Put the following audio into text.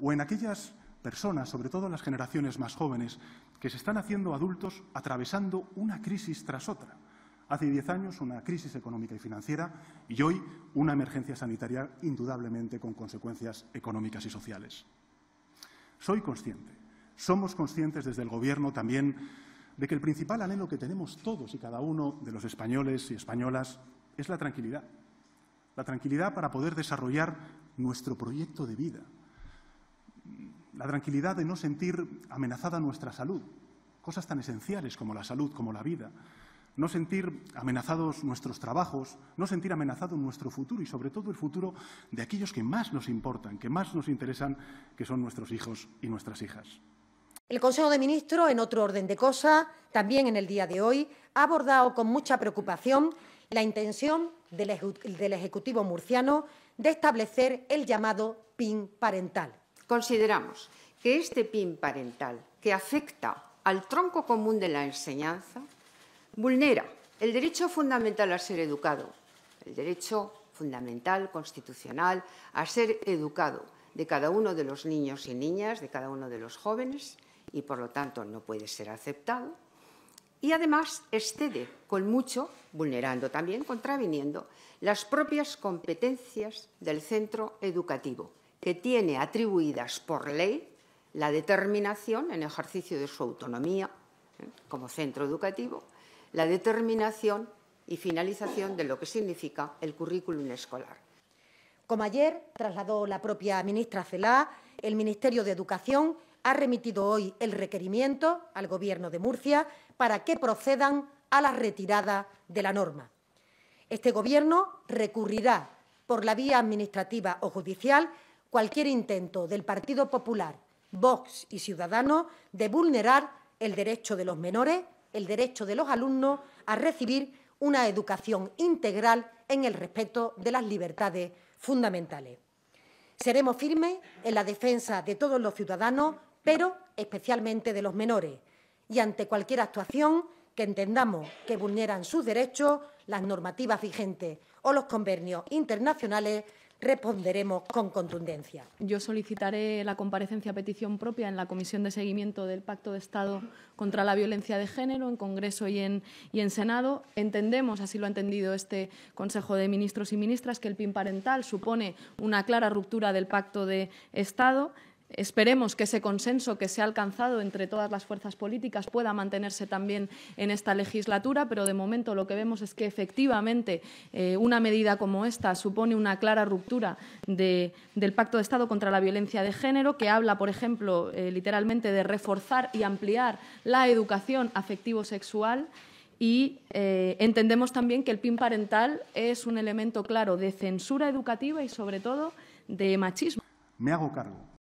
o en aquellas personas, sobre todo las generaciones más jóvenes, que se están haciendo adultos atravesando una crisis tras otra. Hace diez años una crisis económica y financiera y hoy una emergencia sanitaria indudablemente con consecuencias económicas y sociales. Soy consciente, somos conscientes desde el Gobierno también de que el principal anhelo que tenemos todos y cada uno de los españoles y españolas es la tranquilidad. La tranquilidad para poder desarrollar nuestro proyecto de vida, la tranquilidad de no sentir amenazada nuestra salud, cosas tan esenciales como la salud, como la vida, no sentir amenazados nuestros trabajos, no sentir amenazado nuestro futuro y sobre todo el futuro de aquellos que más nos importan, que más nos interesan, que son nuestros hijos y nuestras hijas. El Consejo de Ministros, en otro orden de cosas, también en el día de hoy, ha abordado con mucha preocupación la intención del Ejecutivo murciano de establecer el llamado PIN parental. Consideramos que este PIN parental, que afecta al tronco común de la enseñanza, vulnera el derecho fundamental a ser educado, el derecho fundamental constitucional a ser educado de cada uno de los niños y niñas, de cada uno de los jóvenes, y por lo tanto no puede ser aceptado. Y además excede con mucho, vulnerando también, contraviniendo las propias competencias del centro educativo que tiene atribuidas por ley la determinación, en ejercicio de su autonomía ¿eh? como centro educativo, la determinación y finalización de lo que significa el currículum escolar. Como ayer trasladó la propia ministra Celá, el Ministerio de Educación ha remitido hoy el requerimiento al Gobierno de Murcia para que procedan a la retirada de la norma. Este Gobierno recurrirá por la vía administrativa o judicial cualquier intento del Partido Popular, Vox y Ciudadanos de vulnerar el derecho de los menores, el derecho de los alumnos a recibir una educación integral en el respeto de las libertades fundamentales. Seremos firmes en la defensa de todos los ciudadanos, pero especialmente de los menores, y ante cualquier actuación que entendamos que vulneran sus derechos, las normativas vigentes o los convenios internacionales, responderemos con contundencia. Yo solicitaré la comparecencia a petición propia en la Comisión de Seguimiento del Pacto de Estado contra la Violencia de Género, en Congreso y en, y en Senado. Entendemos, así lo ha entendido este Consejo de Ministros y Ministras, que el PIN parental supone una clara ruptura del Pacto de Estado. Esperemos que ese consenso que se ha alcanzado entre todas las fuerzas políticas pueda mantenerse también en esta legislatura, pero de momento lo que vemos es que efectivamente eh, una medida como esta supone una clara ruptura del Pacto de Estado contra la Violencia de Género, que habla, por ejemplo, eh, literalmente de reforzar y ampliar la educación afectivo-sexual. Y eh, entendemos también que el PIN parental es un elemento claro de censura educativa y, sobre todo, de machismo. Me hago cargo.